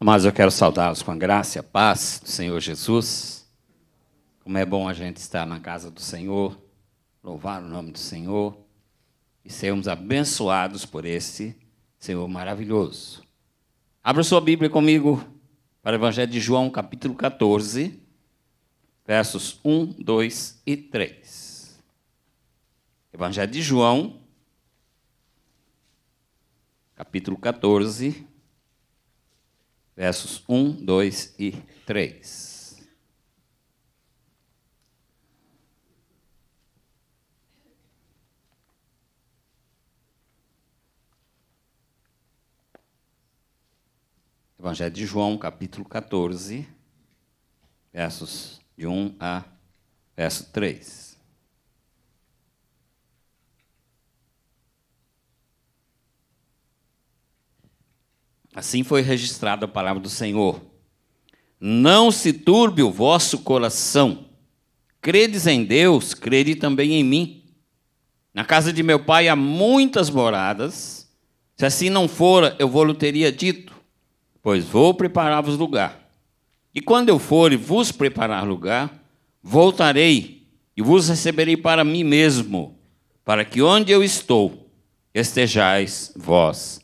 Mas eu quero saudá-los com a graça e a paz do Senhor Jesus. Como é bom a gente estar na casa do Senhor, louvar o nome do Senhor e sermos abençoados por esse Senhor maravilhoso. Abra sua Bíblia comigo para o Evangelho de João, capítulo 14, versos 1, 2 e 3. Evangelho de João, capítulo 14, versos 1, 2 e 3. Evangelho de João, capítulo 14, versos de 1 a verso 3. Assim foi registrada a palavra do Senhor. Não se turbe o vosso coração. Credes em Deus, crede também em mim. Na casa de meu pai há muitas moradas. Se assim não fora, eu vou-lhe teria dito, pois vou preparar-vos lugar. E quando eu for e vos preparar lugar, voltarei e vos receberei para mim mesmo, para que onde eu estou estejais vós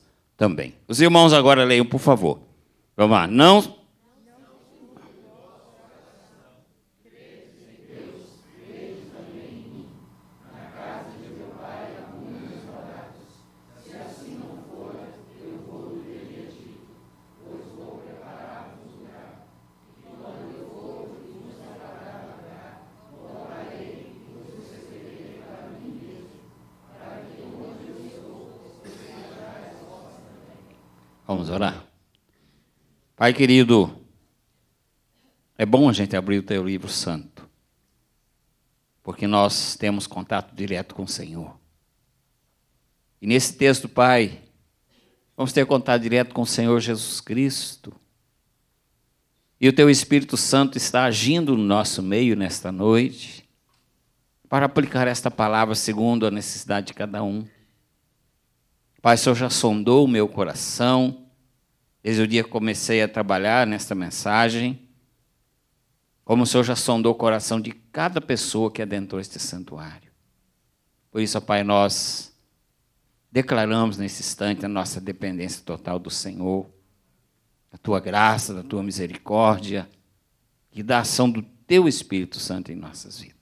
também. Os irmãos agora leiam, por favor. Vamos lá. Não Vamos orar. Pai querido, é bom a gente abrir o teu livro santo, porque nós temos contato direto com o Senhor. E nesse texto, Pai, vamos ter contato direto com o Senhor Jesus Cristo. E o teu Espírito Santo está agindo no nosso meio nesta noite para aplicar esta palavra segundo a necessidade de cada um. Pai, o Senhor já sondou o meu coração, desde o dia que comecei a trabalhar nesta mensagem, como o Senhor já sondou o coração de cada pessoa que adentrou este santuário. Por isso, ó Pai, nós declaramos nesse instante a nossa dependência total do Senhor, da tua graça, da tua misericórdia e da ação do teu Espírito Santo em nossas vidas.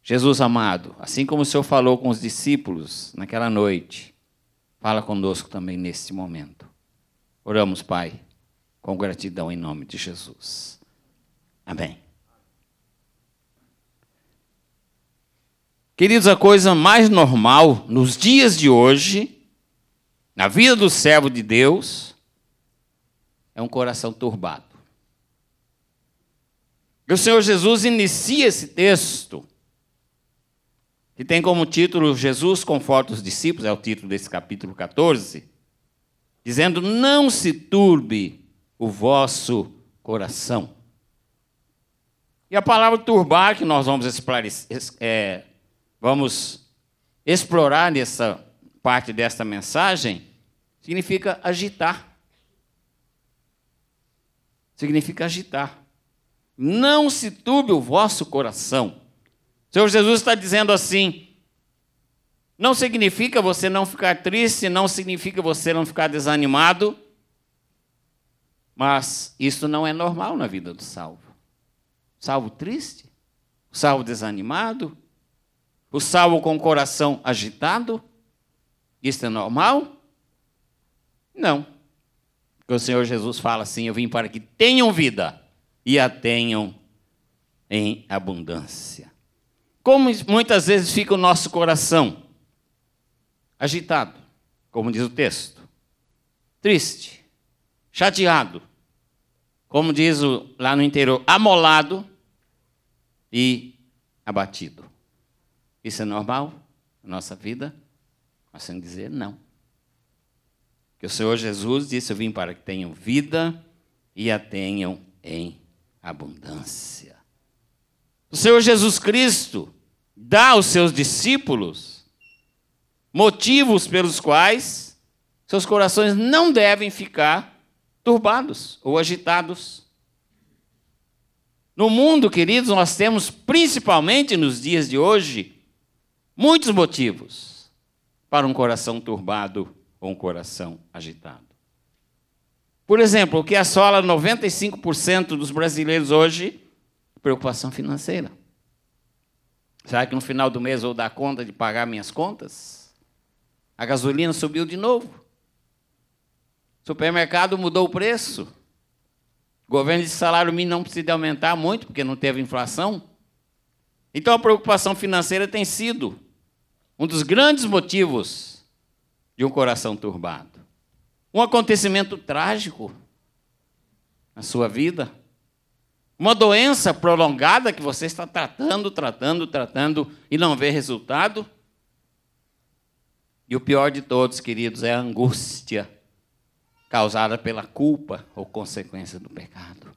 Jesus amado, assim como o Senhor falou com os discípulos naquela noite, Fala conosco também neste momento. Oramos, Pai, com gratidão em nome de Jesus. Amém. Queridos, a coisa mais normal nos dias de hoje, na vida do servo de Deus, é um coração turbado. E o Senhor Jesus inicia esse texto que tem como título Jesus conforta os discípulos, é o título desse capítulo 14, dizendo: Não se turbe o vosso coração. E a palavra turbar, que nós vamos, é, vamos explorar nessa parte desta mensagem, significa agitar. Significa agitar. Não se turbe o vosso coração. O Senhor Jesus está dizendo assim: não significa você não ficar triste, não significa você não ficar desanimado, mas isso não é normal na vida do salvo. salvo triste, salvo desanimado, o salvo com o coração agitado, isso é normal? Não. Porque o Senhor Jesus fala assim: Eu vim para que tenham vida e a tenham em abundância. Como muitas vezes fica o nosso coração? Agitado, como diz o texto. Triste, chateado, como diz lá no interior, amolado e abatido. Isso é normal na nossa vida? Nós temos dizer não. Que o Senhor Jesus disse: Eu vim para que tenham vida e a tenham em abundância. O Senhor Jesus Cristo dá aos seus discípulos motivos pelos quais seus corações não devem ficar turbados ou agitados. No mundo, queridos, nós temos, principalmente nos dias de hoje, muitos motivos para um coração turbado ou um coração agitado. Por exemplo, o que assola 95% dos brasileiros hoje preocupação financeira. Será que no final do mês eu vou dar conta de pagar minhas contas? A gasolina subiu de novo. Supermercado mudou o preço. O governo de salário mínimo não precisa aumentar muito, porque não teve inflação. Então a preocupação financeira tem sido um dos grandes motivos de um coração turbado. Um acontecimento trágico na sua vida uma doença prolongada que você está tratando, tratando, tratando e não vê resultado. E o pior de todos, queridos, é a angústia causada pela culpa ou consequência do pecado.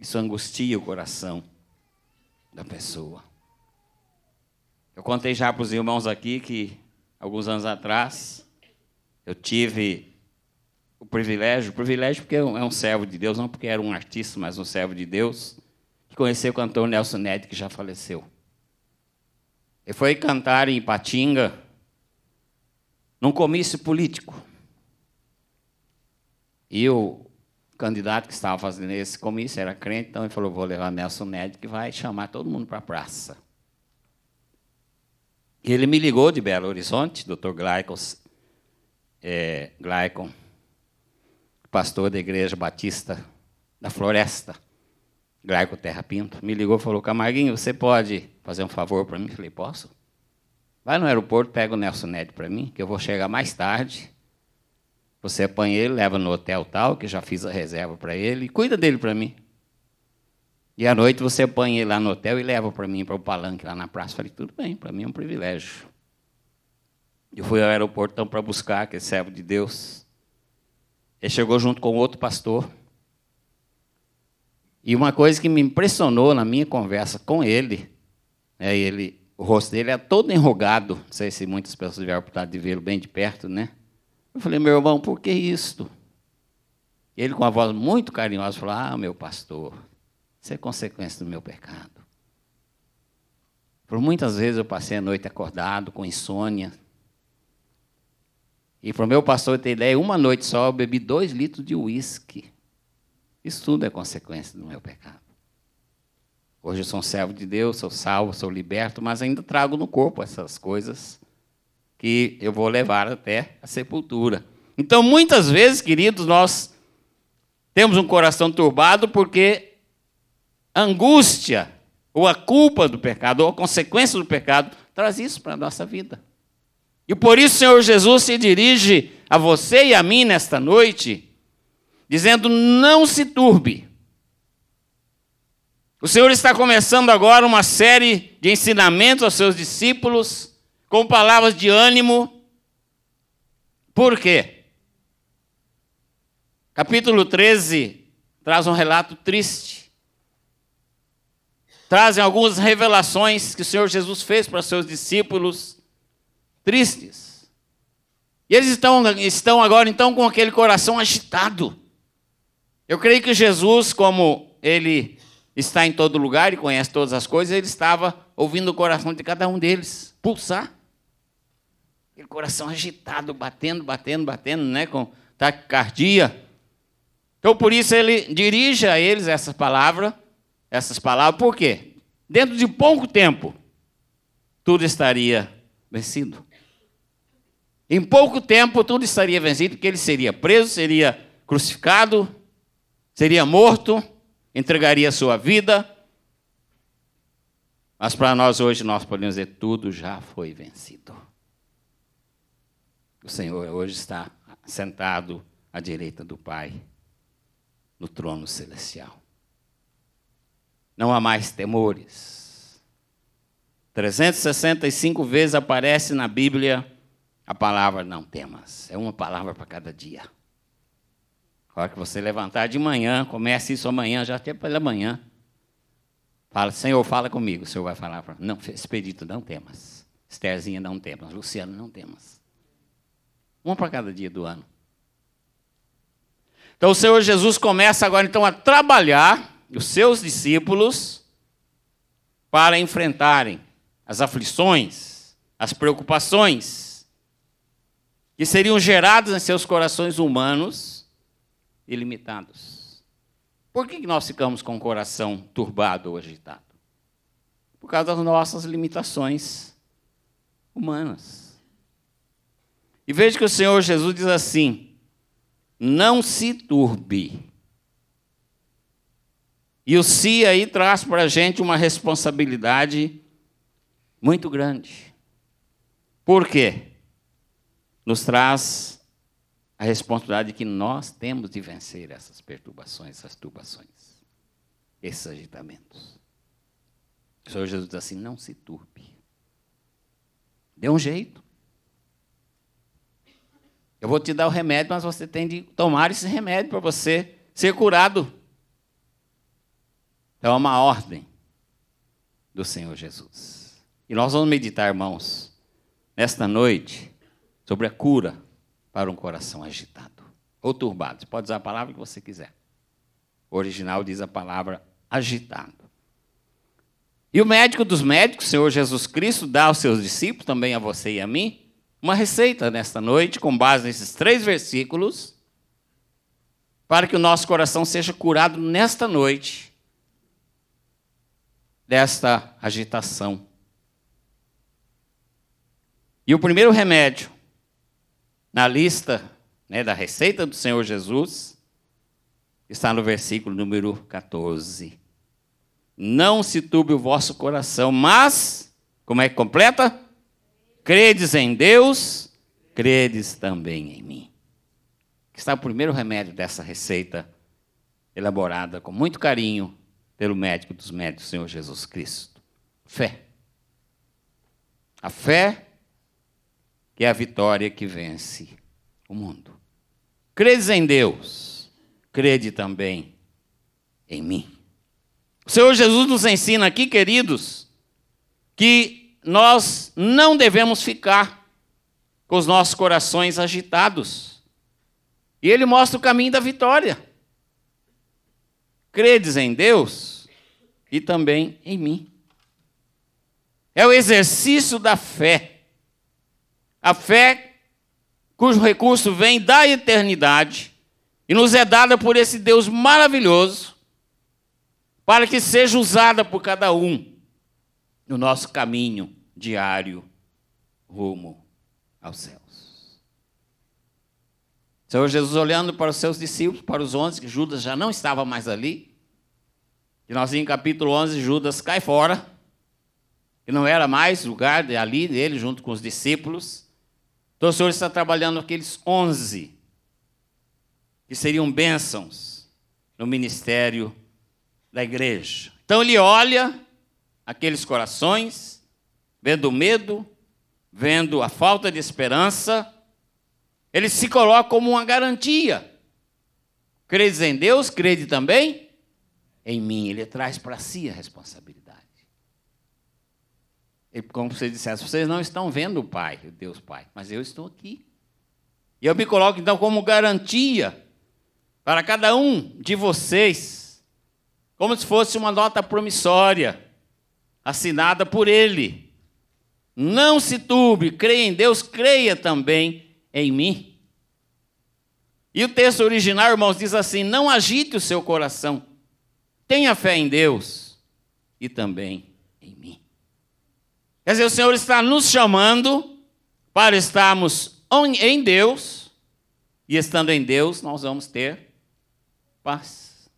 Isso angustia o coração da pessoa. Eu contei já para os irmãos aqui que, alguns anos atrás, eu tive o privilégio, o privilégio porque é, é um servo de Deus, não porque era um artista, mas um servo de Deus, de conhecer o cantor Nelson Ned, que já faleceu. Ele foi cantar em Patinga, num comício político. E o candidato que estava fazendo esse comício era crente, então ele falou: vou levar Nelson Ned, que vai chamar todo mundo para a praça. E ele me ligou de Belo Horizonte, doutor eh, Glaicon, é, pastor da Igreja Batista da Floresta, Graico Terra Pinto, me ligou e falou: Camarguinho, você pode fazer um favor para mim? Eu falei: Posso? Vai no aeroporto, pega o Nelson Neto para mim, que eu vou chegar mais tarde. Você apanha ele, leva no hotel tal, que já fiz a reserva para ele, e cuida dele para mim. E à noite você apanha ele lá no hotel e leva para mim, para o palanque lá na praça. Eu falei, tudo bem, para mim é um privilégio. Eu fui ao aeroporto então, para buscar aquele servo de Deus. Ele chegou junto com outro pastor. E uma coisa que me impressionou na minha conversa com ele, é ele, o rosto dele é todo enrugado. Não sei se muitas pessoas tiveram a oportunidade de vê-lo bem de perto, né? Eu falei, meu irmão, por que isto? Ele, com a voz muito carinhosa, falou: Ah, meu pastor, isso é consequência do meu pecado. Por muitas vezes eu passei a noite acordado, com insônia, e para o meu pastor ter ideia, uma noite só eu bebi dois litros de uísque. Isso tudo é consequência do meu pecado. Hoje eu sou um servo de Deus, sou salvo, sou liberto, mas ainda trago no corpo essas coisas que eu vou levar até a sepultura. Então, muitas vezes, queridos, nós temos um coração turbado porque a angústia, ou a culpa do pecado, ou a consequência do pecado, traz isso para a nossa vida. E por isso, Senhor Jesus se dirige a você e a mim nesta noite, dizendo: não se turbe. O Senhor está começando agora uma série de ensinamentos aos seus discípulos, com palavras de ânimo. Por quê? Capítulo 13 traz um relato triste. Trazem algumas revelações que o Senhor Jesus fez para os seus discípulos tristes. E eles estão, estão agora, então, com aquele coração agitado. Eu creio que Jesus, como ele está em todo lugar e conhece todas as coisas, ele estava ouvindo o coração de cada um deles pulsar. Aquele coração agitado, batendo, batendo, batendo, né, com taquicardia. Então, por isso, ele dirige a eles essa palavra, essas palavras, por quê? Dentro de pouco tempo, tudo estaria vencido. Em pouco tempo tudo estaria vencido, porque ele seria preso, seria crucificado, seria morto, entregaria a sua vida. Mas para nós hoje nós podemos dizer tudo já foi vencido. O Senhor hoje está sentado à direita do Pai no trono celestial. Não há mais temores. 365 vezes aparece na Bíblia a palavra não temas, é uma palavra para cada dia. A hora que você levantar de manhã, comece isso amanhã, já até pela manhã. Fala, Senhor, fala comigo. O Senhor vai falar para não, Expedito, não temas. esterzinha não temas. Luciano, não temas. Uma para cada dia do ano. Então o Senhor Jesus começa agora então a trabalhar os seus discípulos para enfrentarem as aflições, as preocupações, que seriam gerados em seus corações humanos ilimitados. Por que nós ficamos com o coração turbado ou agitado? Por causa das nossas limitações humanas. E veja que o Senhor Jesus diz assim: não se turbe. E o se aí traz para a gente uma responsabilidade muito grande. Por quê? nos traz a responsabilidade de que nós temos de vencer essas perturbações, essas turbações, esses agitamentos. O Senhor Jesus diz assim: não se turbe. Dê um jeito. Eu vou te dar o remédio, mas você tem de tomar esse remédio para você ser curado. Então, é uma ordem do Senhor Jesus. E nós vamos meditar, irmãos, nesta noite sobre a cura para um coração agitado ou turbado. Você pode usar a palavra que você quiser. O original diz a palavra agitado. E o médico dos médicos, Senhor Jesus Cristo, dá aos seus discípulos, também a você e a mim, uma receita nesta noite, com base nesses três versículos, para que o nosso coração seja curado nesta noite desta agitação. E o primeiro remédio na lista né, da receita do Senhor Jesus, está no versículo número 14. Não se turbe o vosso coração, mas, como é que completa? Credes em Deus, credes também em mim. Está o primeiro remédio dessa receita, elaborada com muito carinho pelo médico dos médicos, Senhor Jesus Cristo. Fé. A fé que é a vitória que vence o mundo. Credes em Deus, crede também em mim. O Senhor Jesus nos ensina aqui, queridos, que nós não devemos ficar com os nossos corações agitados. E ele mostra o caminho da vitória. Credes em Deus e também em mim. É o exercício da fé a fé cujo recurso vem da eternidade e nos é dada por esse Deus maravilhoso, para que seja usada por cada um no nosso caminho diário rumo aos céus. Senhor Jesus, olhando para os seus discípulos, para os onze, que Judas já não estava mais ali, e nós em capítulo 11, Judas cai fora, que não era mais lugar ali dele, junto com os discípulos, então o Senhor está trabalhando aqueles onze que seriam bênçãos no ministério da igreja. Então ele olha aqueles corações, vendo o medo, vendo a falta de esperança, ele se coloca como uma garantia. Credes em Deus, crede também em mim. Ele traz para si a responsabilidade. E como se dissesse, vocês não estão vendo o Pai, o Deus Pai, mas eu estou aqui. E eu me coloco então como garantia para cada um de vocês, como se fosse uma nota promissória assinada por ele. Não se turbe, creia em Deus, creia também em mim. E o texto original, irmãos, diz assim: Não agite o seu coração, tenha fé em Deus e também Quer dizer, o Senhor está nos chamando para estarmos em Deus, e estando em Deus, nós vamos ter paz.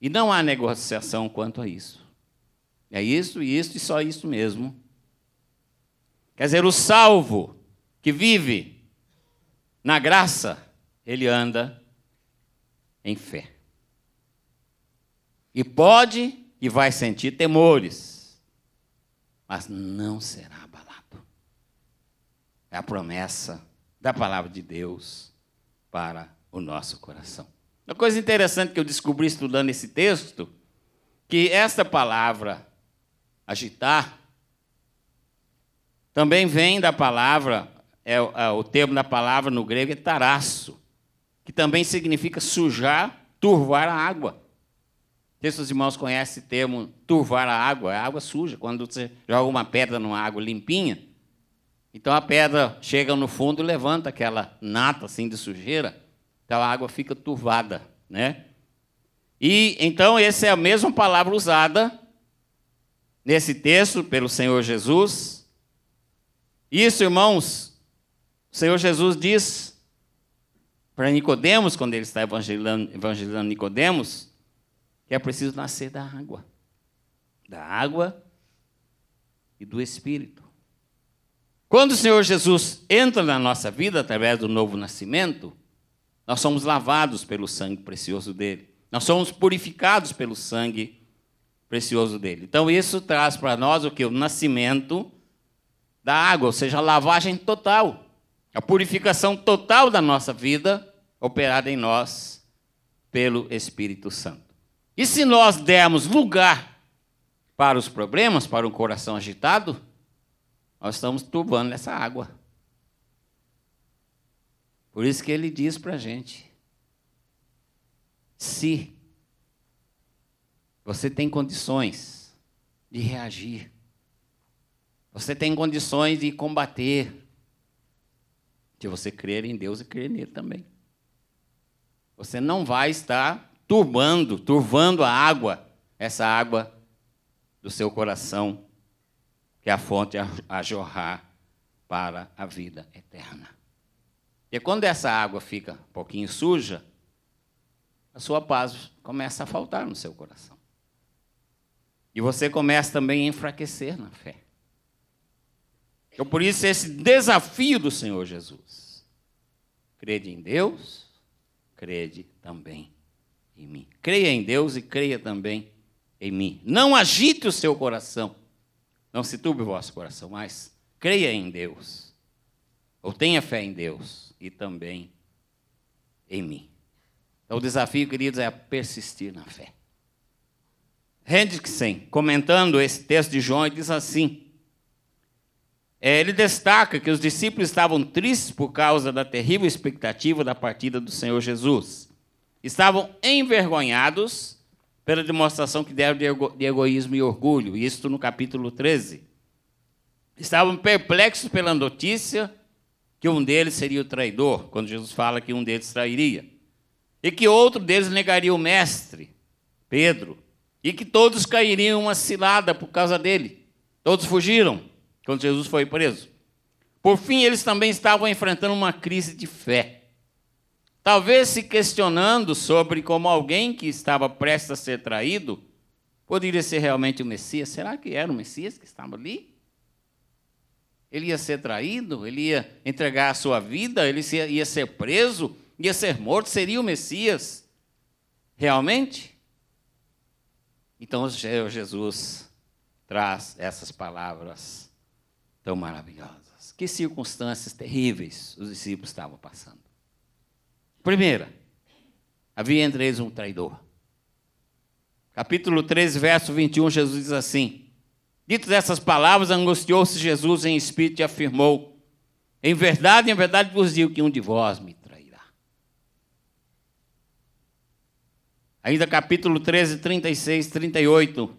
E não há negociação quanto a isso. É isso, isso e só isso mesmo. Quer dizer, o salvo que vive na graça, ele anda em fé. E pode e vai sentir temores mas não será abalado. É a promessa da palavra de Deus para o nosso coração. Uma coisa interessante que eu descobri estudando esse texto, que esta palavra agitar também vem da palavra, é, é o termo da palavra no grego é taraço, que também significa sujar, turvar a água sei se os irmãos conhecem o termo turvar a água, a água suja, quando você joga uma pedra numa água limpinha. Então a pedra chega no fundo e levanta aquela nata assim de sujeira, então a água fica turvada, né? E então essa é a mesma palavra usada nesse texto pelo Senhor Jesus. Isso, irmãos, o Senhor Jesus diz para Nicodemos quando ele está evangelizando, evangelizando Nicodemos, é preciso nascer da água. Da água e do Espírito. Quando o Senhor Jesus entra na nossa vida através do novo nascimento, nós somos lavados pelo sangue precioso dele. Nós somos purificados pelo sangue precioso dele. Então isso traz para nós o que o nascimento da água, ou seja, a lavagem total, a purificação total da nossa vida operada em nós pelo Espírito Santo. E se nós dermos lugar para os problemas, para um coração agitado, nós estamos turbando essa água. Por isso que ele diz para a gente: se você tem condições de reagir, você tem condições de combater, de você crer em Deus e crer nele também. Você não vai estar turbando, turvando a água, essa água do seu coração, que é a fonte a, jorrar para a vida eterna. E quando essa água fica um pouquinho suja, a sua paz começa a faltar no seu coração. E você começa também a enfraquecer na fé. Então, por isso, esse desafio do Senhor Jesus. Crede em Deus, crede também em mim. Creia em Deus e creia também em mim. Não agite o seu coração. Não se turbe o vosso coração, mas creia em Deus. Ou tenha fé em Deus e também em mim. Então, o desafio, queridos, é persistir na fé. Hendrickson, comentando esse texto de João, diz assim: é, ele destaca que os discípulos estavam tristes por causa da terrível expectativa da partida do Senhor Jesus estavam envergonhados pela demonstração que deram de, ego de egoísmo e orgulho, isto no capítulo 13. Estavam perplexos pela notícia que um deles seria o traidor, quando Jesus fala que um deles trairia, e que outro deles negaria o mestre, Pedro, e que todos cairiam uma cilada por causa dele. Todos fugiram quando Jesus foi preso. Por fim, eles também estavam enfrentando uma crise de fé talvez se questionando sobre como alguém que estava prestes a ser traído poderia ser realmente o Messias. Será que era o Messias que estava ali? Ele ia ser traído, ele ia entregar a sua vida, ele ia ser preso, ia ser morto, seria o Messias. Realmente? Então Jesus traz essas palavras tão maravilhosas. Que circunstâncias terríveis os discípulos estavam passando. Primeira, havia entre eles um traidor. Capítulo 13, verso 21, Jesus diz assim: Dito essas palavras, angustiou-se Jesus em espírito e afirmou: Em verdade, em verdade vos digo que um de vós me trairá. Ainda capítulo 13, 36, 38.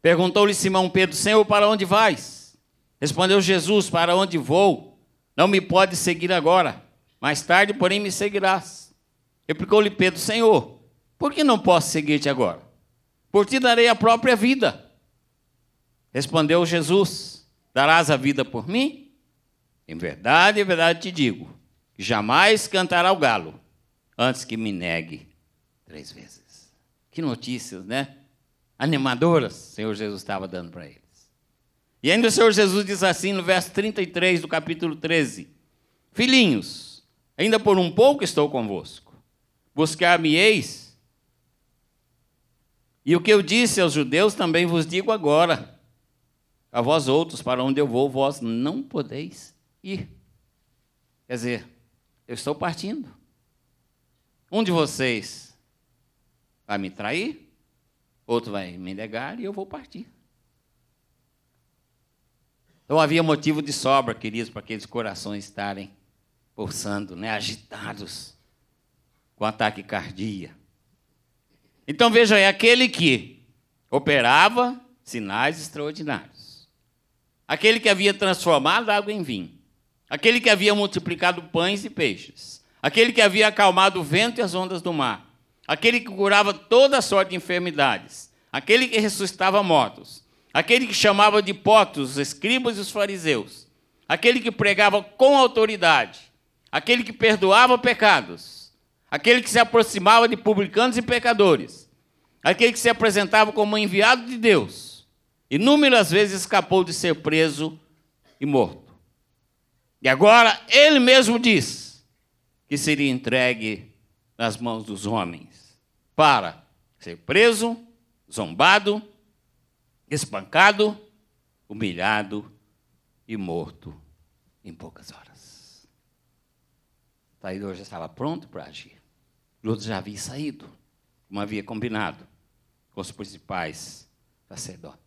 Perguntou-lhe Simão Pedro: Senhor, para onde vais? Respondeu Jesus: Para onde vou? Não me pode seguir agora, mais tarde, porém, me seguirás. Replicou-lhe Pedro: Senhor, por que não posso seguir-te agora? Por ti darei a própria vida. Respondeu Jesus: Darás a vida por mim? Em verdade, em verdade te digo: jamais cantará o galo antes que me negue três vezes. Que notícias, né? Animadoras, o Senhor Jesus estava dando para eles. E ainda o Senhor Jesus diz assim no verso 33 do capítulo 13: Filhinhos, Ainda por um pouco estou convosco. Buscar-me-eis. E o que eu disse aos judeus também vos digo agora. A vós outros, para onde eu vou, vós não podeis ir. Quer dizer, eu estou partindo. Um de vocês vai me trair, outro vai me negar e eu vou partir. Então havia motivo de sobra, queridos, para aqueles corações estarem pulsando, né, agitados, com ataque cardíaco. Então veja, é aquele que operava sinais extraordinários. Aquele que havia transformado água em vinho. Aquele que havia multiplicado pães e peixes. Aquele que havia acalmado o vento e as ondas do mar. Aquele que curava toda sorte de enfermidades. Aquele que ressuscitava mortos. Aquele que chamava de potos os escribas e os fariseus. Aquele que pregava com autoridade aquele que perdoava pecados, aquele que se aproximava de publicanos e pecadores, aquele que se apresentava como enviado de Deus, inúmeras vezes escapou de ser preso e morto. E agora ele mesmo diz que seria entregue nas mãos dos homens para ser preso, zombado, espancado, humilhado e morto em poucas horas. Saído já estava pronto para agir. Lodo já havia saído, como havia combinado, com os principais sacerdotes.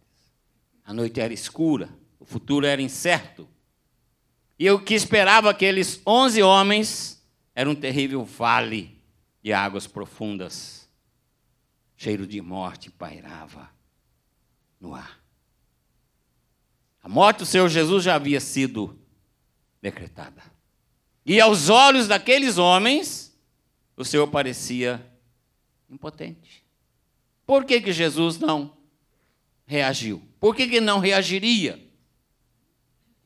A noite era escura, o futuro era incerto. E o que esperava aqueles onze homens era um terrível vale de águas profundas. Cheiro de morte pairava no ar. A morte do Senhor Jesus já havia sido decretada. E aos olhos daqueles homens, o Senhor parecia impotente. Por que, que Jesus não reagiu? Por que, que não reagiria?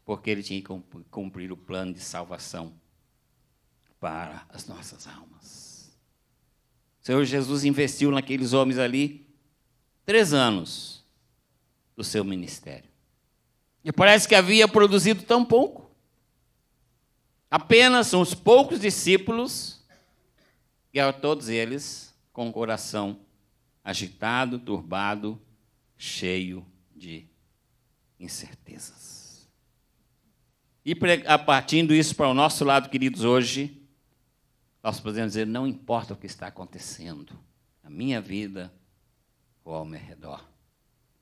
Porque ele tinha que cumprir o plano de salvação para as nossas almas. O Senhor Jesus investiu naqueles homens ali três anos do seu ministério. E parece que havia produzido tão pouco. Apenas uns poucos discípulos, e a todos eles com o coração agitado, turbado, cheio de incertezas. E a partir disso para o nosso lado, queridos, hoje, nós podemos dizer: não importa o que está acontecendo na minha vida ou ao meu redor,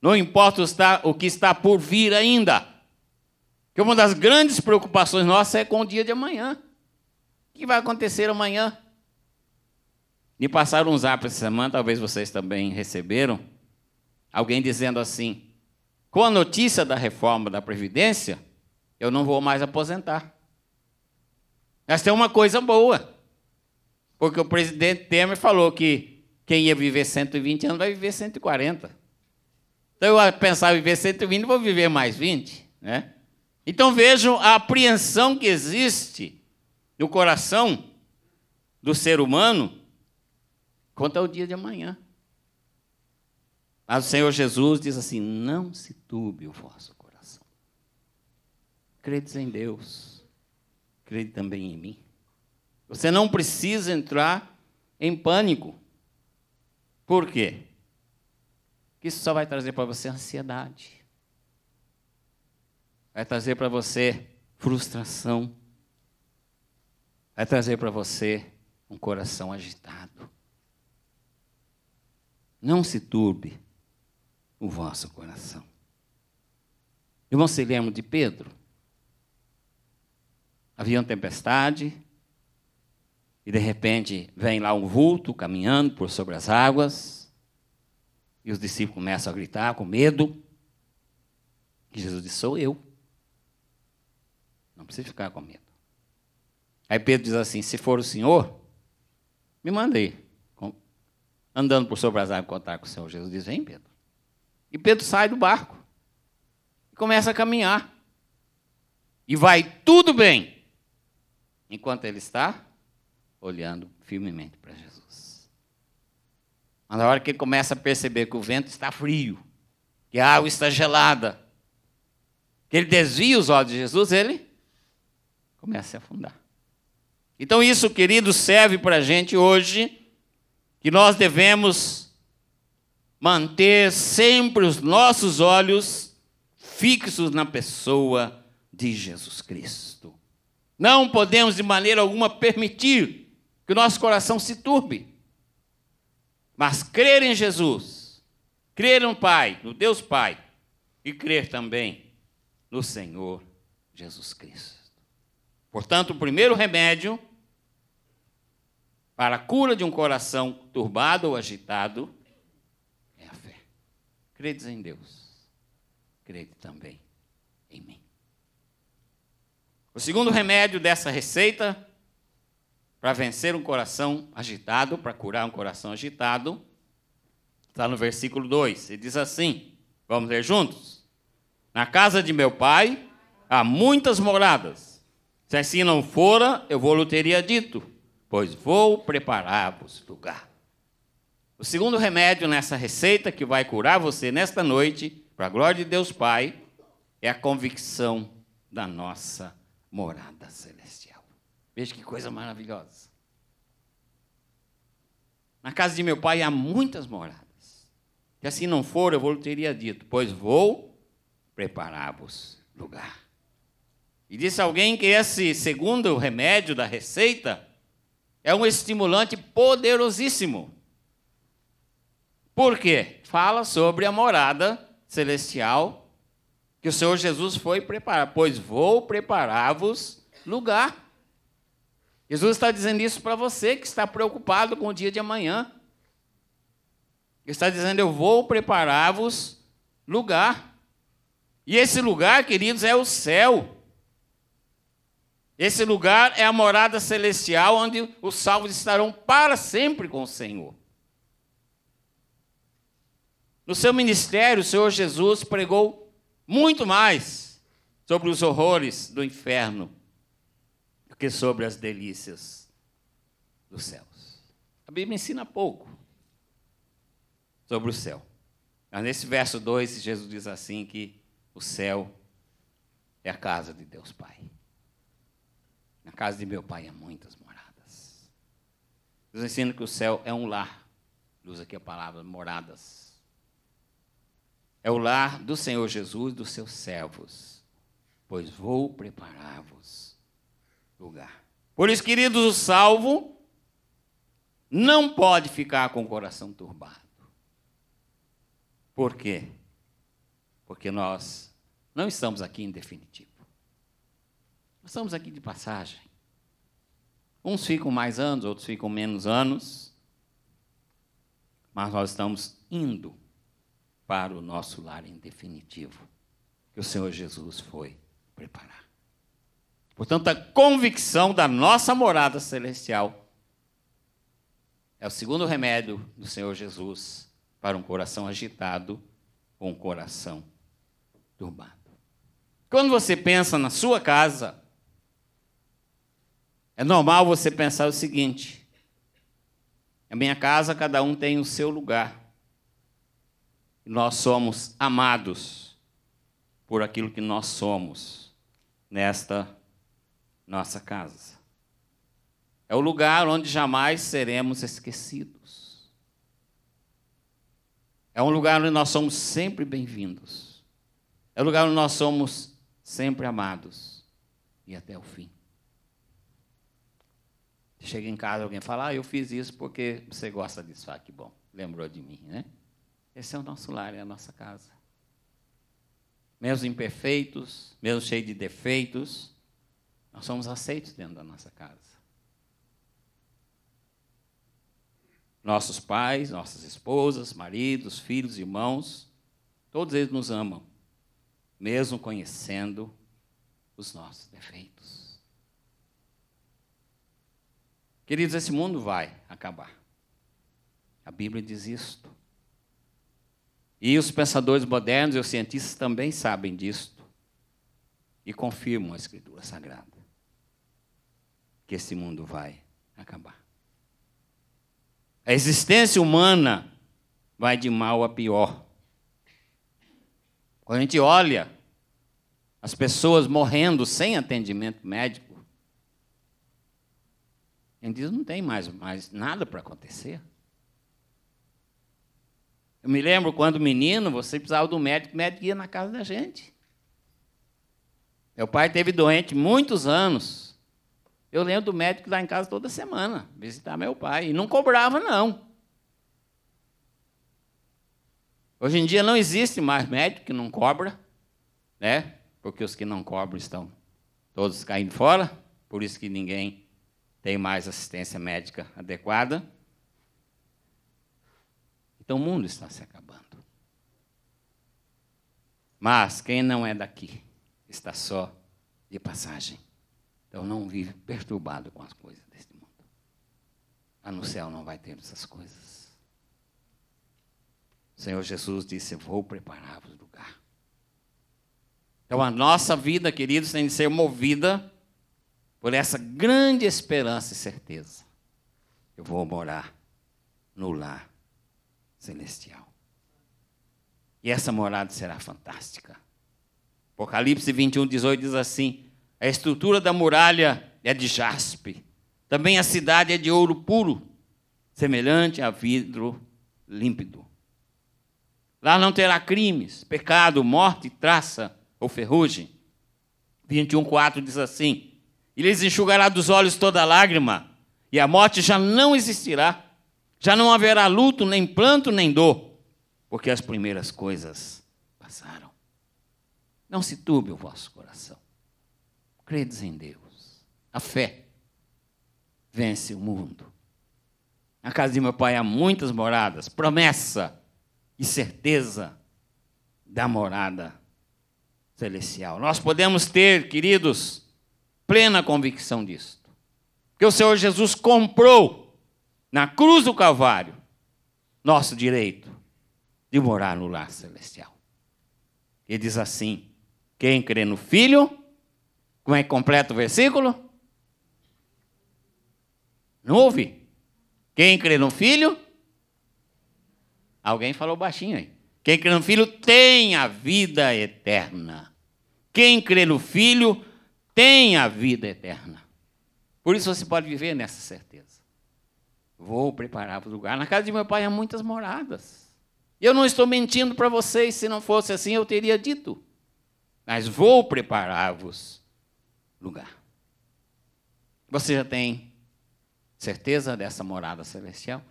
não importa o que está por vir ainda. Porque uma das grandes preocupações nossas é com o dia de amanhã. O que vai acontecer amanhã? Me passaram um zap essa semana, talvez vocês também receberam. Alguém dizendo assim: com a notícia da reforma da Previdência, eu não vou mais aposentar. Essa é uma coisa boa. Porque o presidente Temer falou que quem ia viver 120 anos vai viver 140. Então eu pensava em viver 120, vou viver mais 20, né? Então vejam a apreensão que existe no coração do ser humano quanto ao dia de amanhã. Mas o Senhor Jesus diz assim: Não se turbe o vosso coração. Credes em Deus, crede também em mim. Você não precisa entrar em pânico. Por quê? Porque isso só vai trazer para você ansiedade vai é trazer para você frustração, vai é trazer para você um coração agitado. Não se turbe o vosso coração. Irmão, você lembra de Pedro? Havia uma tempestade, e de repente vem lá um vulto caminhando por sobre as águas, e os discípulos começam a gritar com medo. E Jesus disse: Sou eu. Não precisa ficar com medo. Aí Pedro diz assim: se for o Senhor, me mandei. Andando por sobre as águas contar com o Senhor Jesus, diz: vem, Pedro. E Pedro sai do barco e começa a caminhar. E vai tudo bem, enquanto ele está olhando firmemente para Jesus. Mas na hora que ele começa a perceber que o vento está frio, que a água está gelada, que ele desvia os olhos de Jesus, ele começa a afundar. Então, isso, querido, serve para a gente hoje, que nós devemos manter sempre os nossos olhos fixos na pessoa de Jesus Cristo. Não podemos, de maneira alguma, permitir que o nosso coração se turbe. Mas crer em Jesus, crer no Pai, no Deus Pai, e crer também no Senhor Jesus Cristo. Portanto, o primeiro remédio para a cura de um coração turbado ou agitado é a fé. Credes em Deus, crede também em mim. O segundo remédio dessa receita para vencer um coração agitado, para curar um coração agitado, está no versículo 2. Ele diz assim: Vamos ler juntos? Na casa de meu pai há muitas moradas. Se assim não fora, eu vou lhe teria dito, pois vou preparar-vos lugar. O segundo remédio nessa receita que vai curar você nesta noite, para a glória de Deus Pai, é a convicção da nossa morada celestial. Veja que coisa maravilhosa. Na casa de meu pai há muitas moradas. Se assim não for, eu vou lhe teria dito, pois vou preparar-vos lugar. E disse alguém que esse segundo remédio da receita é um estimulante poderosíssimo. Por quê? Fala sobre a morada celestial que o Senhor Jesus foi preparar, pois vou preparar-vos lugar. Jesus está dizendo isso para você que está preocupado com o dia de amanhã. Ele está dizendo: Eu vou preparar-vos lugar. E esse lugar, queridos, é o céu. Esse lugar é a morada celestial onde os salvos estarão para sempre com o Senhor. No seu ministério, o Senhor Jesus pregou muito mais sobre os horrores do inferno do que sobre as delícias dos céus. A Bíblia ensina pouco sobre o céu. Mas nesse verso 2, Jesus diz assim que o céu é a casa de Deus Pai. Na casa de meu pai há é muitas moradas. Deus ensina que o céu é um lar. Ele usa aqui é a palavra moradas. É o lar do Senhor Jesus e dos seus servos, pois vou preparar-vos lugar. Por isso, queridos, o salvo não pode ficar com o coração turbado. Por quê? Porque nós não estamos aqui em definitivo. Nós estamos aqui de passagem. Uns ficam mais anos, outros ficam menos anos. Mas nós estamos indo para o nosso lar em definitivo, que o Senhor Jesus foi preparar. Portanto, a convicção da nossa morada celestial é o segundo remédio do Senhor Jesus para um coração agitado ou um coração turbado. Quando você pensa na sua casa, é normal você pensar o seguinte: a minha casa cada um tem o seu lugar. Nós somos amados por aquilo que nós somos nesta nossa casa. É o lugar onde jamais seremos esquecidos. É um lugar onde nós somos sempre bem-vindos. É o lugar onde nós somos sempre amados e até o fim. Chega em casa, alguém fala, ah, eu fiz isso porque você gosta disso. Ah, que bom, lembrou de mim, né? Esse é o nosso lar, é a nossa casa. Mesmo imperfeitos, mesmo cheios de defeitos, nós somos aceitos dentro da nossa casa. Nossos pais, nossas esposas, maridos, filhos, irmãos, todos eles nos amam, mesmo conhecendo os nossos defeitos. Queridos, esse mundo vai acabar. A Bíblia diz isto. E os pensadores modernos e os cientistas também sabem disto e confirmam a Escritura Sagrada que esse mundo vai acabar. A existência humana vai de mal a pior. Quando a gente olha as pessoas morrendo sem atendimento médico, a gente diz, não tem mais, mais nada para acontecer. Eu me lembro quando menino, você precisava do médico, o médico ia na casa da gente. Meu pai teve doente muitos anos. Eu lembro do médico lá em casa toda semana, visitar meu pai. E não cobrava, não. Hoje em dia não existe mais médico que não cobra, né? Porque os que não cobram estão todos caindo fora, por isso que ninguém tem mais assistência médica adequada. Então o mundo está se acabando. Mas quem não é daqui está só de passagem. Então não vive perturbado com as coisas deste mundo. Lá ah, no céu não vai ter essas coisas. O Senhor Jesus disse: Eu vou preparar-vos lugar. Então a nossa vida, queridos, tem de ser movida por essa grande esperança e certeza, eu vou morar no lar celestial. E essa morada será fantástica. Apocalipse 21, 18 diz assim: A estrutura da muralha é de jaspe, também a cidade é de ouro puro, semelhante a vidro límpido. Lá não terá crimes, pecado, morte, traça ou ferrugem. 21, 4 diz assim: e lhes enxugará dos olhos toda lágrima, e a morte já não existirá. Já não haverá luto, nem planto, nem dor, porque as primeiras coisas passaram. Não se turbe o vosso coração. Credes em Deus. A fé vence o mundo. Na casa de meu pai há muitas moradas, promessa e certeza da morada celestial. Nós podemos ter, queridos, plena convicção disso. Que o Senhor Jesus comprou na cruz do Calvário nosso direito de morar no lar celestial. Ele diz assim: quem crê no Filho, como é que completa o versículo? Não ouve? Quem crê no Filho? Alguém falou baixinho aí. Quem crê no Filho tem a vida eterna. Quem crê no Filho tem a vida eterna. Por isso você pode viver nessa certeza. Vou preparar vos o lugar. Na casa de meu pai há muitas moradas. Eu não estou mentindo para vocês, se não fosse assim eu teria dito. Mas vou preparar-vos lugar. Você já tem certeza dessa morada celestial?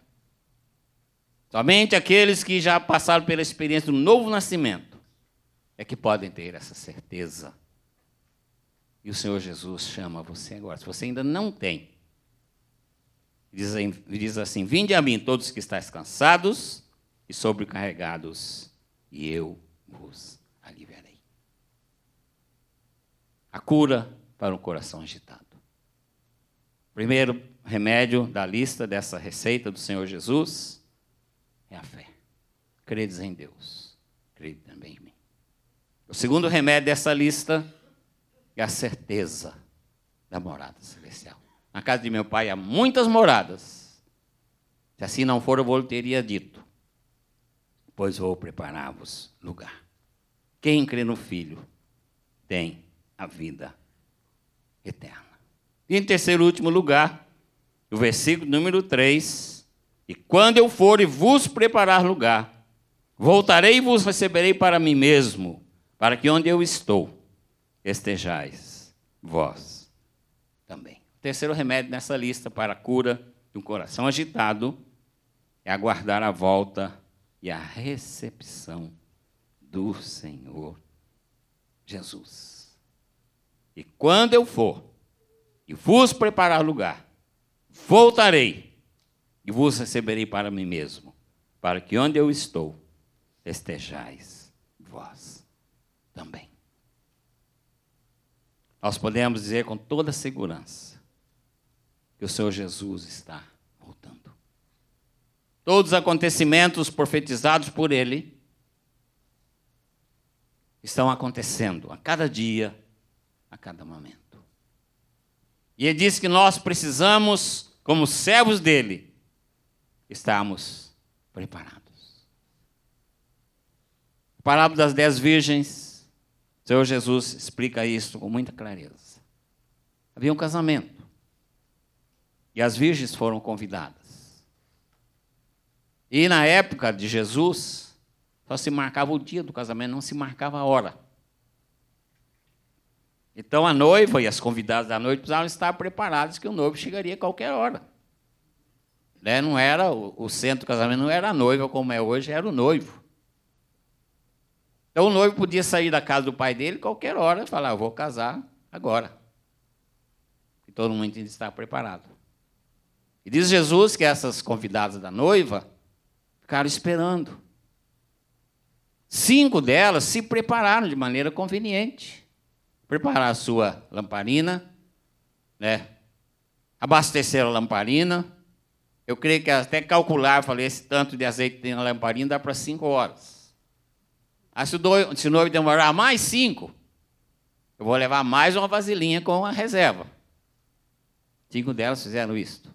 Somente aqueles que já passaram pela experiência do novo nascimento é que podem ter essa certeza e o Senhor Jesus chama você agora. Se você ainda não tem, diz, diz assim: Vinde a mim, todos que estáis cansados e sobrecarregados, e eu vos aliviarei. A cura para um coração agitado. Primeiro remédio da lista dessa receita do Senhor Jesus é a fé. Credes em Deus, crede também em mim. O segundo remédio dessa lista é a certeza da morada celestial. Na casa de meu pai há muitas moradas. Se assim não for, eu vou teria dito. Pois vou preparar-vos lugar. Quem crê no Filho tem a vida eterna. E em terceiro e último lugar, o versículo número 3. E quando eu for e vos preparar lugar, voltarei e vos receberei para mim mesmo, para que onde eu estou, estejais vós também. O terceiro remédio nessa lista para a cura de um coração agitado é aguardar a volta e a recepção do Senhor Jesus. E quando eu for e vos preparar lugar, voltarei e vos receberei para mim mesmo, para que onde eu estou estejais vós. Nós podemos dizer com toda segurança que o Senhor Jesus está voltando. Todos os acontecimentos profetizados por Ele estão acontecendo a cada dia, a cada momento. E Ele diz que nós precisamos, como servos dele, estarmos preparados. A parábola das dez virgens Senhor Jesus explica isso com muita clareza. Havia um casamento e as virgens foram convidadas. E na época de Jesus, só se marcava o dia do casamento, não se marcava a hora. Então a noiva e as convidadas da noite precisavam estar preparadas que o noivo chegaria a qualquer hora. Né? Não era o, o centro do casamento não era a noiva como é hoje, era o noivo. Então o noivo podia sair da casa do pai dele qualquer hora e falar: Eu vou casar agora. E todo mundo tinha que estar preparado. E diz Jesus que essas convidadas da noiva ficaram esperando. Cinco delas se prepararam de maneira conveniente. Prepararam a sua lamparina, né? abasteceram a lamparina. Eu creio que até calcular, falei, esse tanto de azeite tem na lamparina dá para cinco horas. Ah, se o, se o noivo demorar mais cinco, eu vou levar mais uma vasilhinha com a reserva. Cinco delas fizeram isto.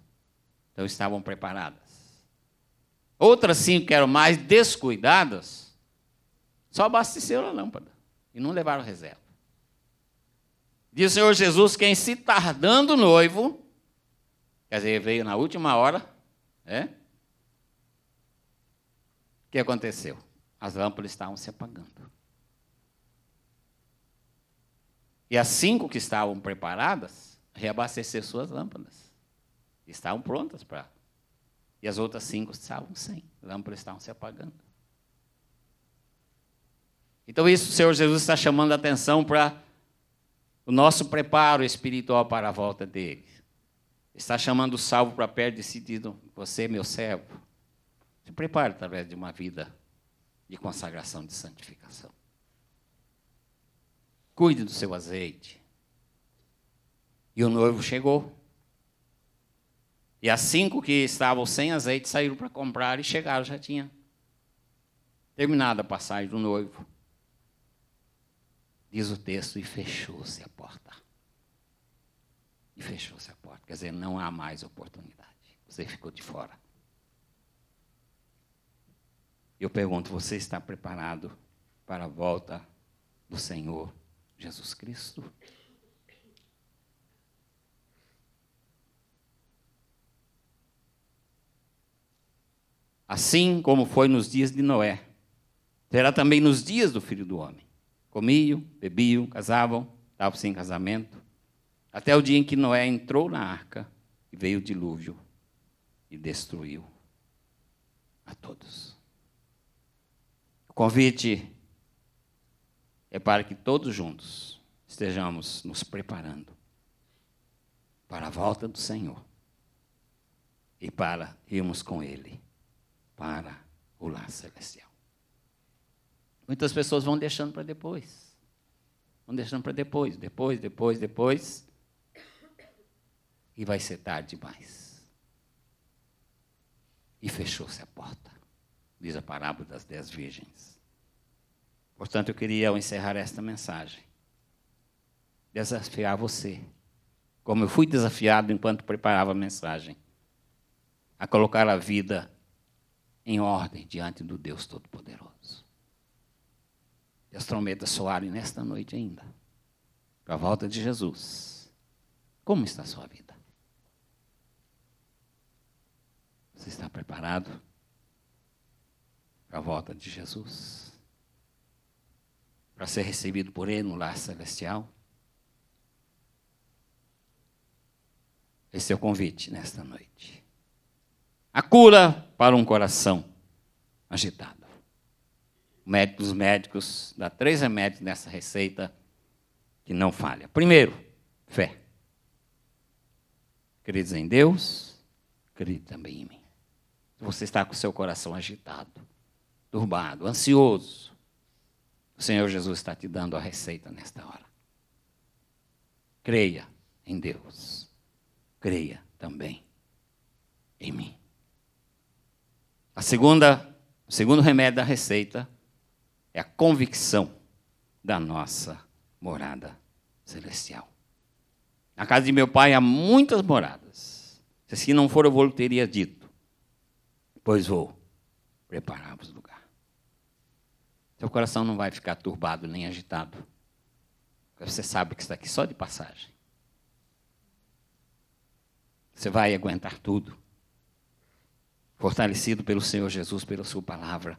Então estavam preparadas. Outras cinco que eram mais descuidadas, só abasteceram a lâmpada e não levaram reserva. Diz o Senhor Jesus: quem se tardando o noivo, quer dizer, veio na última hora, é. O que aconteceu? as lâmpadas estavam se apagando. E as cinco que estavam preparadas reabastecer suas lâmpadas. Estavam prontas para. E as outras cinco estavam sem. Lâmpadas estavam se apagando. Então, isso o Senhor Jesus está chamando a atenção para o nosso preparo espiritual para a volta dele. Está chamando o salvo para perto de si, dizendo: Você, meu servo, se prepare através de uma vida de consagração, de santificação. Cuide do seu azeite. E o noivo chegou. E as cinco que estavam sem azeite saíram para comprar e chegaram, já tinha terminada a passagem do noivo. Diz o texto, e fechou-se a porta. E fechou-se a porta. Quer dizer, não há mais oportunidade. Você ficou de fora. Eu pergunto: você está preparado para a volta do Senhor Jesus Cristo? Assim como foi nos dias de Noé, será também nos dias do filho do homem. Comiam, bebiam, casavam, estavam sem casamento, até o dia em que Noé entrou na arca e veio o dilúvio e destruiu a todos. O convite é para que todos juntos estejamos nos preparando para a volta do Senhor e para irmos com Ele para o lar celestial. Muitas pessoas vão deixando para depois. Vão deixando para depois, depois, depois, depois. E vai ser tarde demais. E fechou-se a porta diz a parábola das dez virgens. Portanto, eu queria, ao encerrar esta mensagem, desafiar você, como eu fui desafiado enquanto preparava a mensagem, a colocar a vida em ordem diante do Deus Todo-Poderoso. E as trombetas soarem nesta noite ainda, para a volta de Jesus. Como está a sua vida? Você está preparado? a volta de Jesus, para ser recebido por Ele no lar celestial. Esse é o convite nesta noite. A cura para um coração agitado. Médicos, médicos, dá três remédios nessa receita que não falha. Primeiro, fé. Queridos em Deus, querido também em mim. Se Você está com o seu coração agitado turbado, ansioso, o Senhor Jesus está te dando a receita nesta hora. Creia em Deus, creia também em mim. A segunda, o segundo remédio da receita é a convicção da nossa morada celestial. Na casa de meu pai há muitas moradas. Se assim não for, eu vou teria dito. Pois vou preparar-vos lugar. Teu coração não vai ficar turbado nem agitado. Você sabe que está aqui é só de passagem. Você vai aguentar tudo. Fortalecido pelo Senhor Jesus, pela Sua palavra.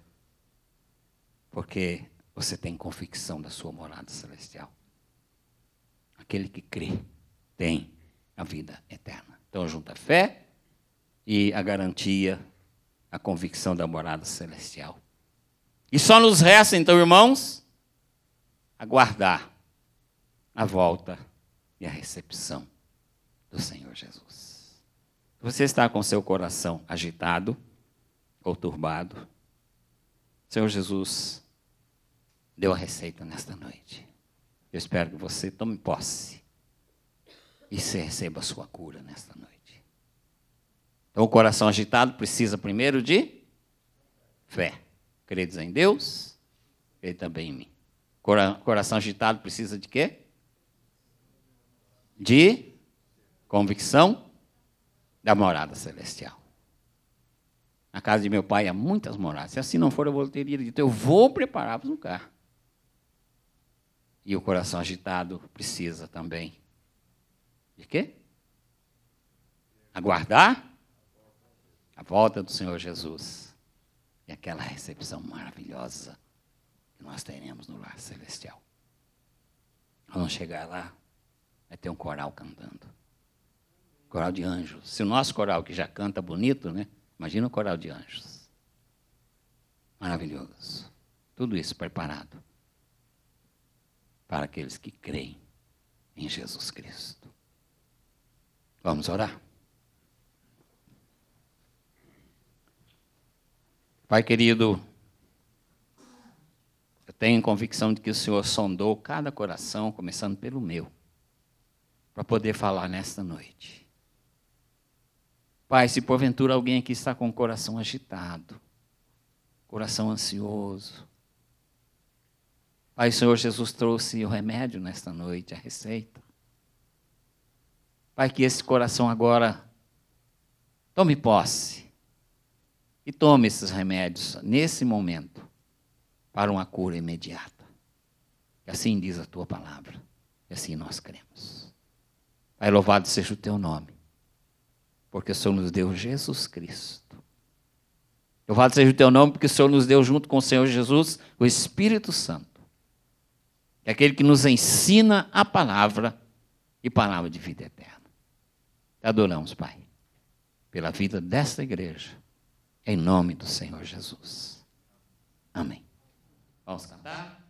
Porque você tem convicção da Sua morada celestial. Aquele que crê tem a vida eterna. Então, junta a fé e a garantia, a convicção da morada celestial. E só nos resta, então, irmãos, aguardar a volta e a recepção do Senhor Jesus. Você está com seu coração agitado ou turbado? Senhor Jesus deu a receita nesta noite. Eu espero que você tome posse e você receba a sua cura nesta noite. Então, o coração agitado precisa primeiro de fé. Credes em Deus, crede também em mim. coração agitado precisa de quê? De convicção da morada celestial. Na casa de meu pai há muitas moradas. Se assim não for, eu vou dito, eu vou preparar vos um carro. E o coração agitado precisa também de quê? Aguardar a volta do Senhor Jesus e aquela recepção maravilhosa que nós teremos no lar celestial. Quando chegar lá, vai ter um coral cantando. Coral de anjos. Se o nosso coral que já canta bonito, né? Imagina um coral de anjos. Maravilhoso. Tudo isso preparado para aqueles que creem em Jesus Cristo. Vamos orar? Pai querido, eu tenho convicção de que o Senhor sondou cada coração, começando pelo meu, para poder falar nesta noite. Pai, se porventura alguém aqui está com o coração agitado, coração ansioso, Pai, o Senhor Jesus trouxe o remédio nesta noite, a receita. Pai, que esse coração agora tome posse e tome esses remédios nesse momento para uma cura imediata. assim diz a tua palavra. E assim nós cremos. Pai, louvado seja o teu nome, porque o Senhor nos deu Jesus Cristo. Louvado seja o teu nome, porque o Senhor nos deu, junto com o Senhor Jesus, o Espírito Santo. É aquele que nos ensina a palavra e palavra de vida eterna. Te adoramos, Pai, pela vida desta igreja em nome do Senhor Jesus. Amém. Vamos cantar?